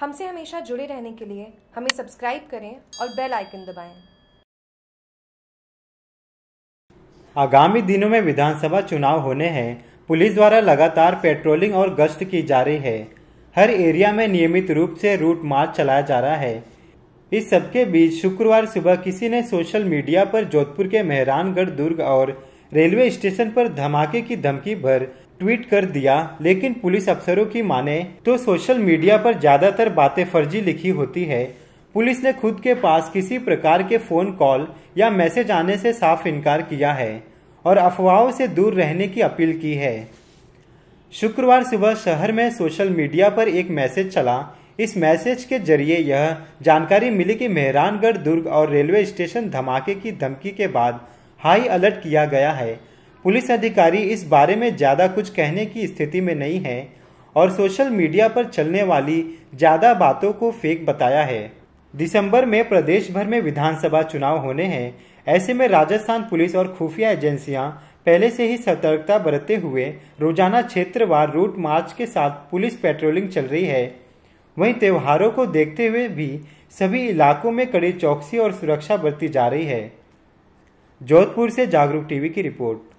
हमसे हमेशा जुड़े रहने के लिए हमें सब्सक्राइब करें और बेल आइकन दबाएं। आगामी दिनों में विधानसभा चुनाव होने हैं पुलिस द्वारा लगातार पेट्रोलिंग और गश्त की जा रही है हर एरिया में नियमित रूप से रूट मार्च चलाया जा रहा है इस सबके बीच शुक्रवार सुबह किसी ने सोशल मीडिया पर जोधपुर के मेहरानगढ़ दुर्ग और रेलवे स्टेशन पर धमाके की धमकी भर ट्वीट कर दिया लेकिन पुलिस अफसरों की माने तो सोशल मीडिया पर ज्यादातर बातें फर्जी लिखी होती है पुलिस ने खुद के पास किसी प्रकार के फोन कॉल या मैसेज आने से साफ इनकार किया है और अफवाहों से दूर रहने की अपील की है शुक्रवार सुबह शहर में सोशल मीडिया पर एक मैसेज चला इस मैसेज के जरिए यह जानकारी मिली कि मेहरानगढ़ दुर्ग और रेलवे स्टेशन धमाके की धमकी के बाद हाई अलर्ट किया गया है पुलिस अधिकारी इस बारे में ज़्यादा कुछ कहने की स्थिति में नहीं है और सोशल मीडिया पर चलने वाली ज़्यादा बातों को फेक बताया है दिसंबर में प्रदेश भर में विधानसभा चुनाव होने हैं ऐसे में राजस्थान पुलिस और खुफिया एजेंसियां पहले से ही सतर्कता बरतते हुए रोजाना क्षेत्रवार रूट मार्च के साथ पुलिस पेट्रोलिंग चल रही है वहीं त्योहारों को देखते हुए भी सभी इलाकों में कड़ी चौकसी और सुरक्षा बरती जा रही है जोधपुर से जागरूक टीवी की रिपोर्ट